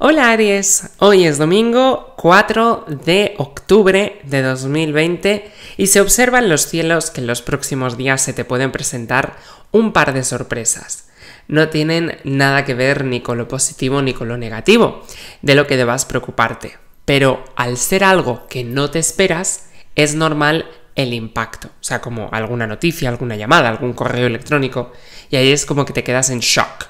Hola Aries, hoy es domingo 4 de octubre de 2020 y se observa en los cielos que en los próximos días se te pueden presentar un par de sorpresas. No tienen nada que ver ni con lo positivo ni con lo negativo, de lo que debas preocuparte. Pero al ser algo que no te esperas, es normal el impacto. O sea, como alguna noticia, alguna llamada, algún correo electrónico. Y ahí es como que te quedas en shock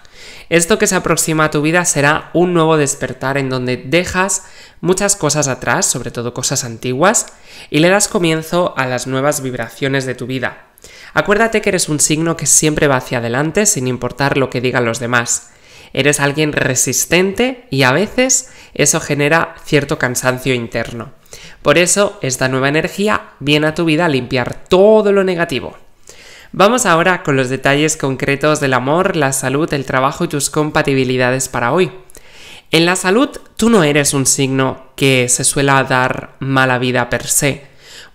esto que se aproxima a tu vida será un nuevo despertar en donde dejas muchas cosas atrás, sobre todo cosas antiguas, y le das comienzo a las nuevas vibraciones de tu vida. Acuérdate que eres un signo que siempre va hacia adelante sin importar lo que digan los demás. Eres alguien resistente y a veces eso genera cierto cansancio interno. Por eso, esta nueva energía viene a tu vida a limpiar todo lo negativo. Vamos ahora con los detalles concretos del amor, la salud, el trabajo y tus compatibilidades para hoy. En la salud, tú no eres un signo que se suela dar mala vida per se,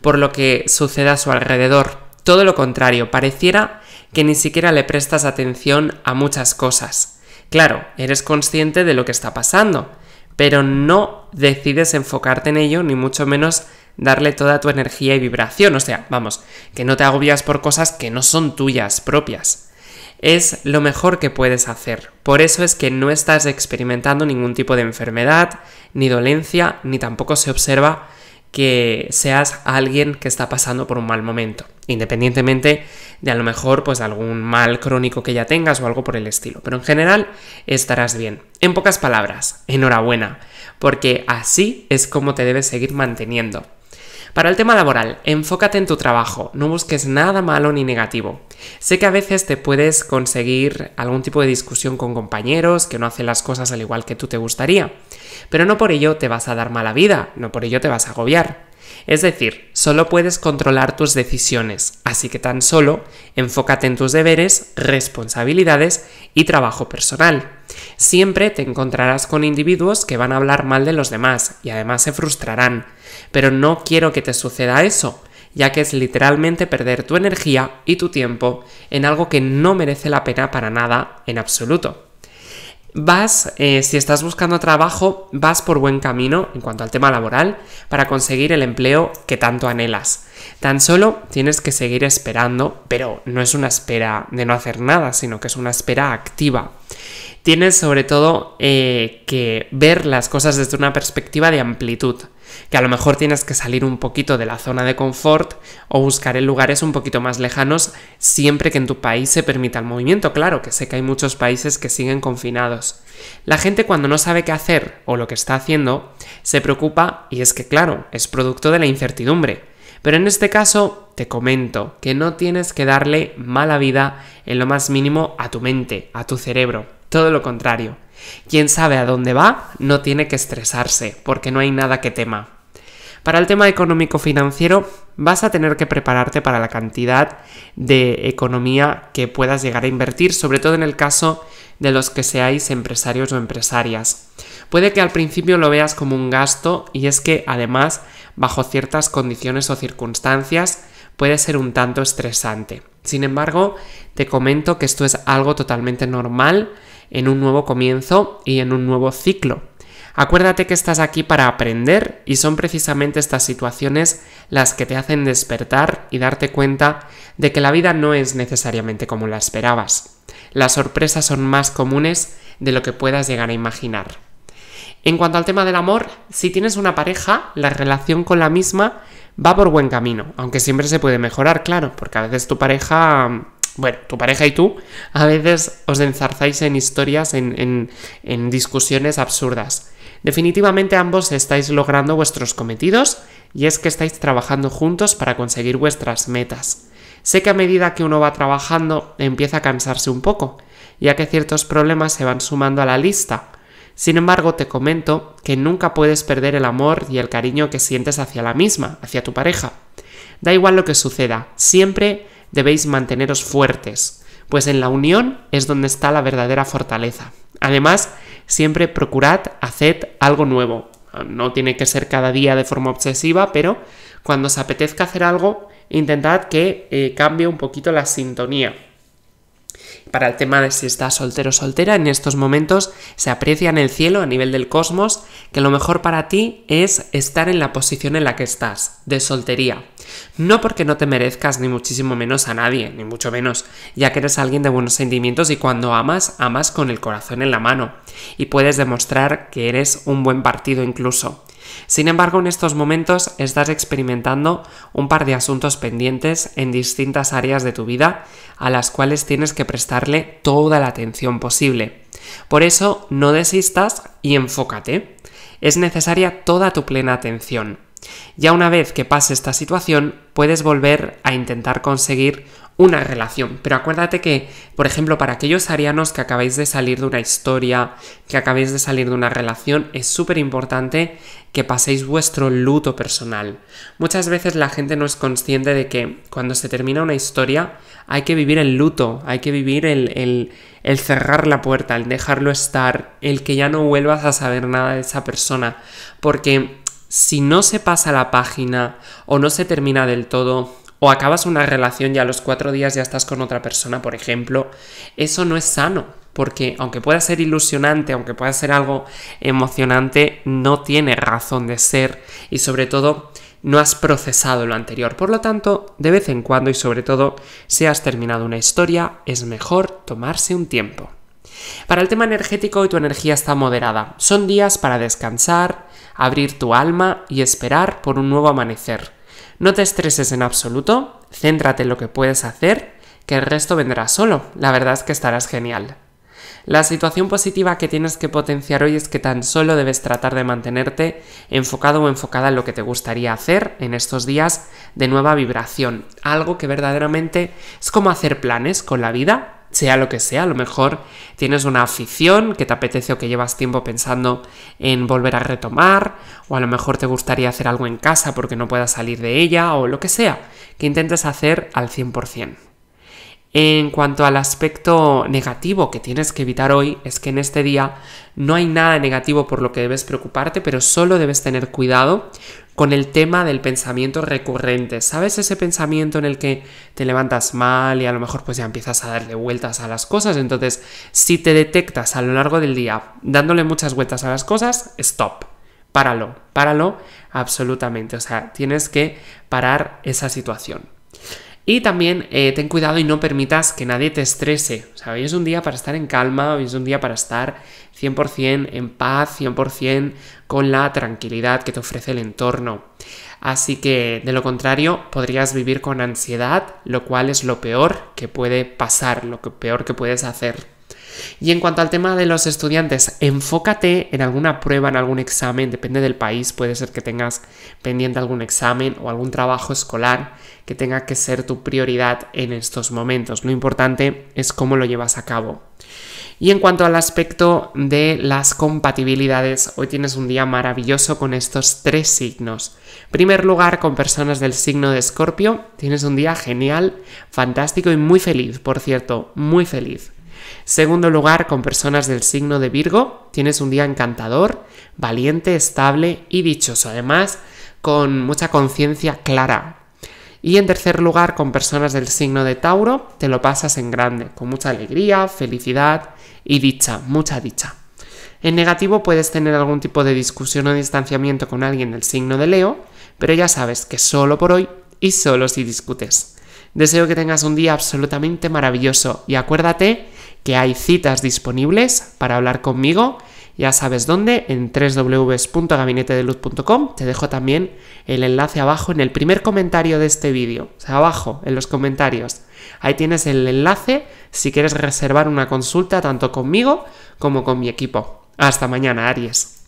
por lo que suceda a su alrededor. Todo lo contrario, pareciera que ni siquiera le prestas atención a muchas cosas. Claro, eres consciente de lo que está pasando, pero no decides enfocarte en ello, ni mucho menos darle toda tu energía y vibración. O sea, vamos, que no te agobias por cosas que no son tuyas propias. Es lo mejor que puedes hacer. Por eso es que no estás experimentando ningún tipo de enfermedad, ni dolencia, ni tampoco se observa que seas alguien que está pasando por un mal momento, independientemente de a lo mejor pues algún mal crónico que ya tengas o algo por el estilo, pero en general estarás bien. En pocas palabras, enhorabuena, porque así es como te debes seguir manteniendo. Para el tema laboral, enfócate en tu trabajo, no busques nada malo ni negativo. Sé que a veces te puedes conseguir algún tipo de discusión con compañeros que no hacen las cosas al igual que tú te gustaría, pero no por ello te vas a dar mala vida, no por ello te vas a agobiar. Es decir, solo puedes controlar tus decisiones, así que tan solo enfócate en tus deberes, responsabilidades y trabajo personal. Siempre te encontrarás con individuos que van a hablar mal de los demás y además se frustrarán, pero no quiero que te suceda eso, ya que es literalmente perder tu energía y tu tiempo en algo que no merece la pena para nada en absoluto vas, eh, si estás buscando trabajo, vas por buen camino en cuanto al tema laboral para conseguir el empleo que tanto anhelas. Tan solo tienes que seguir esperando, pero no es una espera de no hacer nada, sino que es una espera activa. Tienes sobre todo eh, que ver las cosas desde una perspectiva de amplitud que a lo mejor tienes que salir un poquito de la zona de confort o buscar en lugares un poquito más lejanos siempre que en tu país se permita el movimiento. Claro que sé que hay muchos países que siguen confinados. La gente cuando no sabe qué hacer o lo que está haciendo, se preocupa y es que claro, es producto de la incertidumbre. Pero en este caso te comento que no tienes que darle mala vida en lo más mínimo a tu mente, a tu cerebro. Todo lo contrario, quien sabe a dónde va no tiene que estresarse, porque no hay nada que tema. Para el tema económico-financiero, vas a tener que prepararte para la cantidad de economía que puedas llegar a invertir, sobre todo en el caso de los que seáis empresarios o empresarias. Puede que al principio lo veas como un gasto y es que además, bajo ciertas condiciones o circunstancias, puede ser un tanto estresante. Sin embargo, te comento que esto es algo totalmente normal en un nuevo comienzo y en un nuevo ciclo. Acuérdate que estás aquí para aprender y son precisamente estas situaciones las que te hacen despertar y darte cuenta de que la vida no es necesariamente como la esperabas. Las sorpresas son más comunes de lo que puedas llegar a imaginar. En cuanto al tema del amor, si tienes una pareja, la relación con la misma va por buen camino, aunque siempre se puede mejorar, claro, porque a veces tu pareja, bueno, tu pareja y tú, a veces os enzarzáis en historias, en, en discusiones absurdas. Definitivamente ambos estáis logrando vuestros cometidos y es que estáis trabajando juntos para conseguir vuestras metas. Sé que a medida que uno va trabajando empieza a cansarse un poco, ya que ciertos problemas se van sumando a la lista, sin embargo, te comento que nunca puedes perder el amor y el cariño que sientes hacia la misma, hacia tu pareja. Da igual lo que suceda, siempre debéis manteneros fuertes, pues en la unión es donde está la verdadera fortaleza. Además, siempre procurad hacer algo nuevo. No tiene que ser cada día de forma obsesiva, pero cuando os apetezca hacer algo, intentad que eh, cambie un poquito la sintonía. Para el tema de si estás soltero o soltera, en estos momentos se aprecia en el cielo a nivel del cosmos que lo mejor para ti es estar en la posición en la que estás, de soltería. No porque no te merezcas ni muchísimo menos a nadie, ni mucho menos, ya que eres alguien de buenos sentimientos y cuando amas, amas con el corazón en la mano. Y puedes demostrar que eres un buen partido incluso. Sin embargo, en estos momentos estás experimentando un par de asuntos pendientes en distintas áreas de tu vida a las cuales tienes que prestarle toda la atención posible. Por eso, no desistas y enfócate. Es necesaria toda tu plena atención. Ya una vez que pase esta situación, puedes volver a intentar conseguir una relación. Pero acuérdate que, por ejemplo, para aquellos arianos que acabáis de salir de una historia, que acabéis de salir de una relación, es súper importante que paséis vuestro luto personal. Muchas veces la gente no es consciente de que cuando se termina una historia hay que vivir el luto, hay que vivir el, el cerrar la puerta, el dejarlo estar, el que ya no vuelvas a saber nada de esa persona. Porque si no se pasa la página o no se termina del todo, o acabas una relación y a los cuatro días ya estás con otra persona, por ejemplo, eso no es sano, porque aunque pueda ser ilusionante, aunque pueda ser algo emocionante, no tiene razón de ser y sobre todo no has procesado lo anterior. Por lo tanto, de vez en cuando y sobre todo si has terminado una historia, es mejor tomarse un tiempo. Para el tema energético hoy tu energía está moderada. Son días para descansar, abrir tu alma y esperar por un nuevo amanecer. No te estreses en absoluto, céntrate en lo que puedes hacer, que el resto vendrá solo. La verdad es que estarás genial. La situación positiva que tienes que potenciar hoy es que tan solo debes tratar de mantenerte enfocado o enfocada en lo que te gustaría hacer en estos días de nueva vibración, algo que verdaderamente es como hacer planes con la vida, sea lo que sea, a lo mejor tienes una afición que te apetece o que llevas tiempo pensando en volver a retomar, o a lo mejor te gustaría hacer algo en casa porque no puedas salir de ella, o lo que sea, que intentes hacer al 100%. En cuanto al aspecto negativo que tienes que evitar hoy, es que en este día no hay nada negativo por lo que debes preocuparte, pero solo debes tener cuidado con el tema del pensamiento recurrente. ¿Sabes ese pensamiento en el que te levantas mal y a lo mejor pues ya empiezas a darle vueltas a las cosas? Entonces, si te detectas a lo largo del día dándole muchas vueltas a las cosas, stop. Páralo, páralo absolutamente. O sea, tienes que parar esa situación. Y también eh, ten cuidado y no permitas que nadie te estrese. O hoy es un día para estar en calma, hoy es un día para estar 100% en paz, 100% con la tranquilidad que te ofrece el entorno. Así que de lo contrario podrías vivir con ansiedad, lo cual es lo peor que puede pasar, lo peor que puedes hacer. Y en cuanto al tema de los estudiantes, enfócate en alguna prueba, en algún examen, depende del país, puede ser que tengas pendiente algún examen o algún trabajo escolar que tenga que ser tu prioridad en estos momentos. Lo importante es cómo lo llevas a cabo. Y en cuanto al aspecto de las compatibilidades, hoy tienes un día maravilloso con estos tres signos. En primer lugar, con personas del signo de Escorpio, tienes un día genial, fantástico y muy feliz, por cierto, muy feliz. Segundo lugar, con personas del signo de Virgo, tienes un día encantador, valiente, estable y dichoso, además con mucha conciencia clara. Y en tercer lugar, con personas del signo de Tauro, te lo pasas en grande, con mucha alegría, felicidad y dicha, mucha dicha. En negativo puedes tener algún tipo de discusión o distanciamiento con alguien del signo de Leo, pero ya sabes que solo por hoy y solo si discutes. Deseo que tengas un día absolutamente maravilloso y acuérdate que hay citas disponibles para hablar conmigo. Ya sabes dónde, en www.gabinetedeluz.com. Te dejo también el enlace abajo en el primer comentario de este vídeo. O sea, abajo, en los comentarios. Ahí tienes el enlace si quieres reservar una consulta tanto conmigo como con mi equipo. Hasta mañana, Aries.